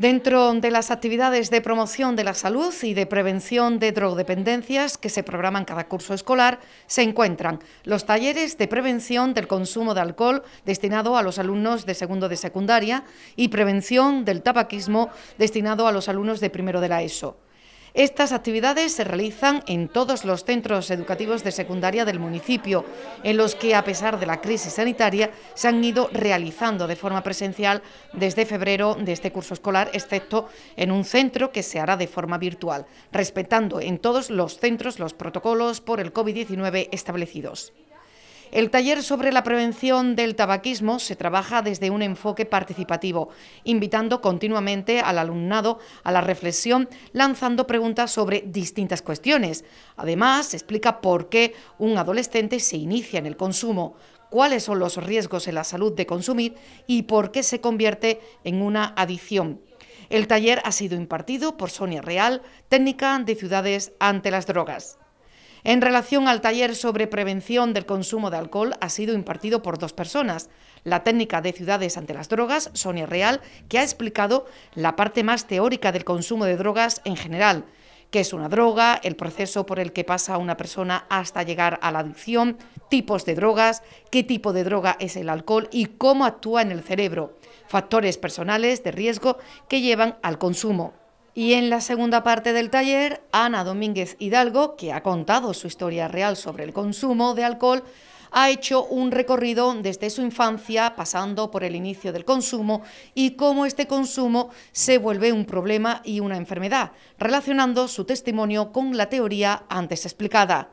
Dentro de las actividades de promoción de la salud y de prevención de drogodependencias que se programan cada curso escolar, se encuentran los talleres de prevención del consumo de alcohol destinado a los alumnos de segundo de secundaria y prevención del tabaquismo destinado a los alumnos de primero de la ESO. Estas actividades se realizan en todos los centros educativos de secundaria del municipio, en los que, a pesar de la crisis sanitaria, se han ido realizando de forma presencial desde febrero de este curso escolar, excepto en un centro que se hará de forma virtual, respetando en todos los centros los protocolos por el COVID-19 establecidos. El taller sobre la prevención del tabaquismo se trabaja desde un enfoque participativo, invitando continuamente al alumnado a la reflexión, lanzando preguntas sobre distintas cuestiones. Además, se explica por qué un adolescente se inicia en el consumo, cuáles son los riesgos en la salud de consumir y por qué se convierte en una adicción. El taller ha sido impartido por Sonia Real, técnica de Ciudades ante las Drogas. En relación al taller sobre prevención del consumo de alcohol, ha sido impartido por dos personas. La técnica de ciudades ante las drogas, Sonia Real, que ha explicado la parte más teórica del consumo de drogas en general, qué es una droga, el proceso por el que pasa una persona hasta llegar a la adicción, tipos de drogas, qué tipo de droga es el alcohol y cómo actúa en el cerebro, factores personales de riesgo que llevan al consumo. Y en la segunda parte del taller, Ana Domínguez Hidalgo, que ha contado su historia real sobre el consumo de alcohol, ha hecho un recorrido desde su infancia, pasando por el inicio del consumo y cómo este consumo se vuelve un problema y una enfermedad, relacionando su testimonio con la teoría antes explicada.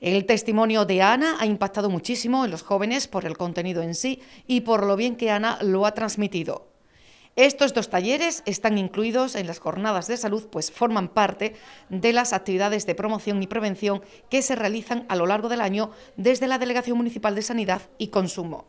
El testimonio de Ana ha impactado muchísimo en los jóvenes por el contenido en sí y por lo bien que Ana lo ha transmitido. Estos dos talleres están incluidos en las jornadas de salud, pues forman parte de las actividades de promoción y prevención que se realizan a lo largo del año desde la Delegación Municipal de Sanidad y Consumo.